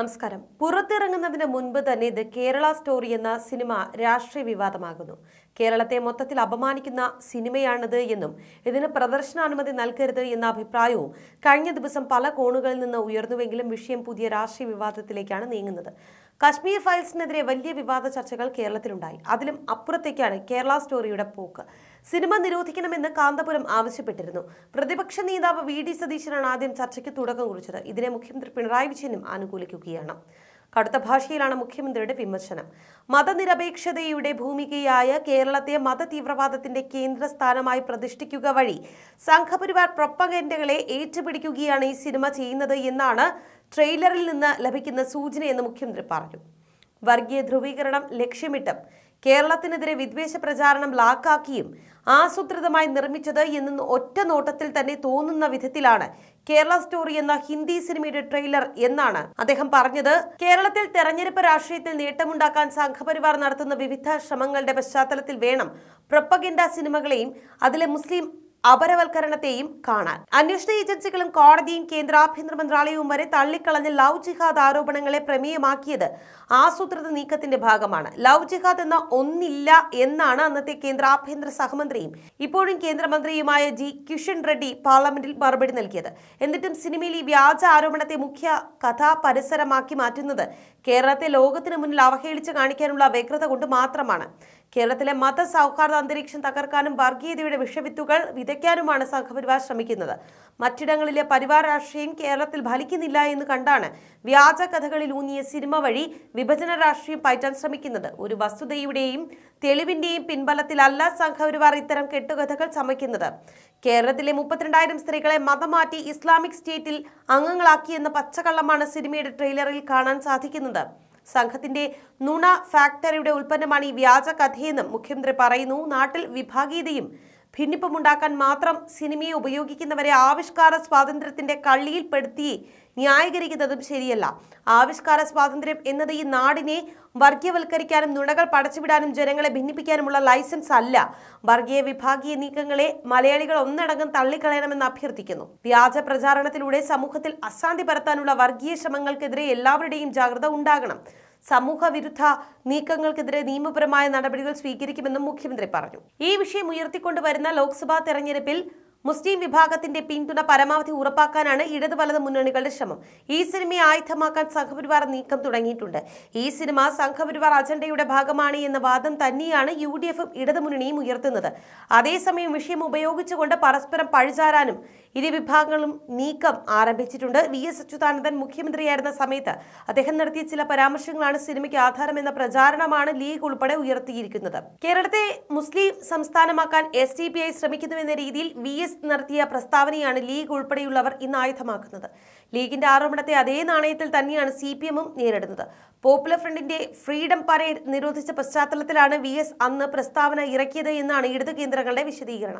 നമസ്കാരം പുറത്തിറങ്ങുന്നതിന് മുൻപ് തന്നെ ഇത് കേരള സ്റ്റോറി എന്ന സിനിമ രാഷ്ട്രീയ വിവാദമാകുന്നു കേരളത്തെ മൊത്തത്തിൽ അപമാനിക്കുന്ന സിനിമയാണിത് എന്നും ഇതിന് പ്രദർശനാനുമതി നൽകരുത് എന്ന അഭിപ്രായവും കഴിഞ്ഞ ദിവസം പല കോണുകളിൽ നിന്ന് ഉയർന്നുവെങ്കിലും വിഷയം പുതിയ രാഷ്ട്രീയ വിവാദത്തിലേക്കാണ് നീങ്ങുന്നത് കശ്മീർ ഫയൽസിനെതിരെ വലിയ വിവാദ ചർച്ചകൾ കേരളത്തിലുണ്ടായി അതിലും അപ്പുറത്തേക്കാണ് കേരള സ്റ്റോറിയുടെ പോക്ക് സിനിമ നിരോധിക്കണമെന്ന് കാന്തപുരം ആവശ്യപ്പെട്ടിരുന്നു പ്രതിപക്ഷ നേതാവ് വി ഡി സതീശനാണ് ആദ്യം ചർച്ചയ്ക്ക് തുടക്കം കുറിച്ചത് ഇതിനെ മുഖ്യമന്ത്രി പിണറായി വിജയനും അനുകൂലിക്കുകയാണ് കടുത്ത ഭാഷയിലാണ് മുഖ്യമന്ത്രിയുടെ വിമർശനം മതനിരപേക്ഷതയുടെ ഭൂമികയായ കേരളത്തെ മതതീവ്രവാദത്തിന്റെ കേന്ദ്ര സ്ഥാനമായി പ്രതിഷ്ഠിക്കുക വഴി സംഘപരിവാർ പ്രൊപ്പഗൻഡകളെ ഏറ്റുപിടിക്കുകയാണ് ഈ സിനിമ ചെയ്യുന്നത് എന്നാണ് ട്രെയിലറിൽ നിന്ന് ലഭിക്കുന്ന സൂചനയെന്ന് മുഖ്യമന്ത്രി പറഞ്ഞു വർഗീയ ധ്രുവീകരണം ലക്ഷ്യമിട്ടും കേരളത്തിനെതിരെ വിദ്വേഷ പ്രചാരണം ലാക്കാക്കിയും ആസൂത്രിതമായി നിർമ്മിച്ചത് എന്ന് ഒറ്റ നോട്ടത്തിൽ തന്നെ തോന്നുന്ന വിധത്തിലാണ് കേരള സ്റ്റോറി എന്ന ഹിന്ദി സിനിമയുടെ ട്രെയിലർ എന്നാണ് അദ്ദേഹം പറഞ്ഞത് കേരളത്തിൽ തെരഞ്ഞെടുപ്പ് രാഷ്ട്രീയത്തിൽ നേട്ടമുണ്ടാക്കാൻ സംഘപരിവാർ നടത്തുന്ന വിവിധ ശ്രമങ്ങളുടെ പശ്ചാത്തലത്തിൽ വേണം പ്രൊപ്പഗൻഡ സിനിമകളെയും അതിലെ മുസ്ലിം അപരവൽക്കരണത്തെയും കാണാൻ അന്വേഷണ ഏജൻസികളും കോടതിയും കേന്ദ്ര ആഭ്യന്തര മന്ത്രാലയവും വരെ തള്ളിക്കളഞ്ഞ ലവ് ജിഹാദ് ആരോപണങ്ങളെ പ്രമേയമാക്കിയത് ആസൂത്രിത നീക്കത്തിന്റെ ഭാഗമാണ് ലവ് ജിഹാദ് എന്ന ഒന്നില്ല എന്നാണ് അന്നത്തെ കേന്ദ്ര ആഭ്യന്തര സഹമന്ത്രിയും ഇപ്പോഴും കേന്ദ്രമന്ത്രിയുമായ ജി കിഷൻ റെഡ്ഡി പാർലമെന്റിൽ മറുപടി നൽകിയത് എന്നിട്ടും സിനിമയിൽ ഈ വ്യാജ ആരോപണത്തെ മുഖ്യ കഥാപരിസരമാക്കി മാറ്റുന്നത് കേരളത്തെ ലോകത്തിന് മുന്നിൽ അവഹേളിച്ച് കാണിക്കാനുള്ള വ്യഗ്രത കൊണ്ട് മാത്രമാണ് കേരളത്തിലെ മതസൗഹാർദ്ദ അന്തരീക്ഷം തകർക്കാനും വർഗീയതയുടെ വിഷവിത്തുകൾ വിതയ്ക്കാനുമാണ് സംഘപരിവാർ ശ്രമിക്കുന്നത് മറ്റിടങ്ങളിലെ പരിവാർ രാഷ്ട്രീയം കേരളത്തിൽ ഫലിക്കുന്നില്ല എന്ന് കണ്ടാണ് വ്യാജ കഥകളിൽ ഊന്നിയ സിനിമ വഴി വിഭജന രാഷ്ട്രീയം പയറ്റാൻ ശ്രമിക്കുന്നത് ഒരു വസ്തുതയുടെയും തെളിവിന്റെയും പിൻബലത്തിലല്ല സംഘപരിവാർ ഇത്തരം കെട്ടുകഥകൾ ചമയ്ക്കുന്നത് കേരളത്തിലെ മുപ്പത്തിരണ്ടായിരം സ്ത്രീകളെ മതം മാറ്റി ഇസ്ലാമിക് സ്റ്റേറ്റിൽ അംഗങ്ങളാക്കിയെന്ന പച്ചക്കള്ളമാണ് സിനിമയുടെ ട്രെയിലറിൽ കാണാൻ സാധിക്കുന്നത് സംഘത്തിന്റെ നുണ ഫാക്ടറിയുടെ ഉൽപ്പന്നമാണ് ഈ വ്യാജ കഥയെന്നും മുഖ്യമന്ത്രി പറയുന്നു നാട്ടിൽ വിഭാഗീയതയും ഭിന്നിപ്പമുണ്ടാക്കാൻ മാത്രം സിനിമയെ ഉപയോഗിക്കുന്നവരെ ആവിഷ്കാര സ്വാതന്ത്ര്യത്തിന്റെ കള്ളിയിൽപ്പെടുത്തി ന്യായീകരിക്കുന്നതും ശരിയല്ല ആവിഷ്കാര സ്വാതന്ത്ര്യം എന്നത് ഈ നാടിനെ വർഗീയവൽക്കരിക്കാനും നുണകൾ പടച്ചുവിടാനും ജനങ്ങളെ ഭിന്നിപ്പിക്കാനുമുള്ള ലൈസൻസ് അല്ല വർഗീയ വിഭാഗീയ നീക്കങ്ങളെ മലയാളികൾ ഒന്നടങ്കം തള്ളിക്കളയണമെന്ന് അഭ്യർത്ഥിക്കുന്നു വ്യാജ പ്രചാരണത്തിലൂടെ സമൂഹത്തിൽ അശാന്തി പരത്താനുള്ള വർഗീയ ശ്രമങ്ങൾക്കെതിരെ എല്ലാവരുടെയും ജാഗ്രത ഉണ്ടാകണം സമൂഹ വിരുദ്ധ നീക്കങ്ങൾക്കെതിരെ നിയമപരമായ നടപടികൾ സ്വീകരിക്കുമെന്നും മുഖ്യമന്ത്രി പറഞ്ഞു ഈ വിഷയം ഉയർത്തിക്കൊണ്ടുവരുന്ന ലോക്സഭാ തെരഞ്ഞെടുപ്പിൽ മുസ്ലിം വിഭാഗത്തിന്റെ പിന്തുണ പരമാവധി ഉറപ്പാക്കാനാണ് ഇടതു വലത് മുന്നണികളുടെ ശ്രമം ഈ സിനിമയെ ആയുധമാക്കാൻ സംഘപരിവാർ നീക്കം തുടങ്ങിയിട്ടുണ്ട് ഈ സിനിമ സംഘപരിവാർ അജണ്ടയുടെ ഭാഗമാണ് എന്ന വാദം തന്നെയാണ് യു ഡി എഫും ഇടതുമുന്നണിയും ഉയർത്തുന്നത് അതേസമയം വിഷയം ഉപയോഗിച്ചുകൊണ്ട് പരസ്പരം പഴിചാരാനും ഇരു വിഭാഗങ്ങളും നീക്കം ആരംഭിച്ചിട്ടുണ്ട് വി എസ് അച്യുതാനന്ദൻ മുഖ്യമന്ത്രിയായിരുന്ന സമയത്ത് അദ്ദേഹം നടത്തിയ ചില പരാമർശങ്ങളാണ് സിനിമയ്ക്ക് ആധാരമെന്ന പ്രചാരണമാണ് ലീഗ് ഉൾപ്പെടെ ഉയർത്തിയിരിക്കുന്നത് കേരളത്തെ മുസ്ലിം സംസ്ഥാനമാക്കാൻ എസ് ഡി പി ഐ ശ്രമിക്കുന്നുവെന്ന രീതിയിൽ വി എസ് മജ്ലിസ് നടത്തിയ പ്രസ്താവനയാണ് ലീഗ് ഉൾപ്പെടെയുള്ളവർ ഇന്ന് ആയുധമാക്കുന്നത് ലീഗിന്റെ ആരോപണത്തെ അതേ നാണയത്തിൽ തന്നെയാണ് സി പി എമ്മും നേരിടുന്നത് പോപ്പുലർ ഫ്രണ്ടിന്റെ ഫ്രീഡം പരേഡ് നിരോധിച്ച പശ്ചാത്തലത്തിലാണ് വി എസ് അന്ന് പ്രസ്താവന ഇറക്കിയത് എന്നാണ് ഇടതു കേന്ദ്രങ്ങളുടെ വിശദീകരണം